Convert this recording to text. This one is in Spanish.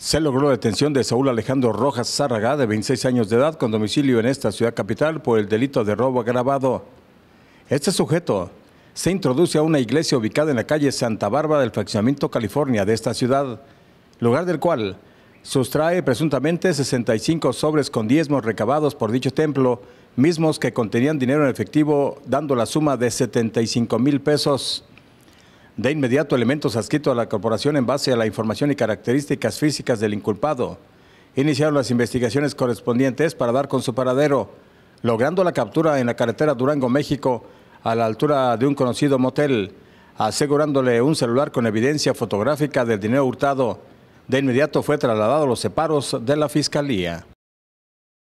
Se logró la detención de Saúl Alejandro Rojas Zárraga, de 26 años de edad, con domicilio en esta ciudad capital por el delito de robo agravado. Este sujeto se introduce a una iglesia ubicada en la calle Santa Bárbara del fraccionamiento California de esta ciudad, lugar del cual sustrae presuntamente 65 sobres con diezmos recabados por dicho templo, mismos que contenían dinero en efectivo, dando la suma de 75 mil pesos. De inmediato, elementos adscritos a la corporación en base a la información y características físicas del inculpado iniciaron las investigaciones correspondientes para dar con su paradero, logrando la captura en la carretera Durango, México, a la altura de un conocido motel, asegurándole un celular con evidencia fotográfica del dinero hurtado. De inmediato fue trasladado a los separos de la Fiscalía.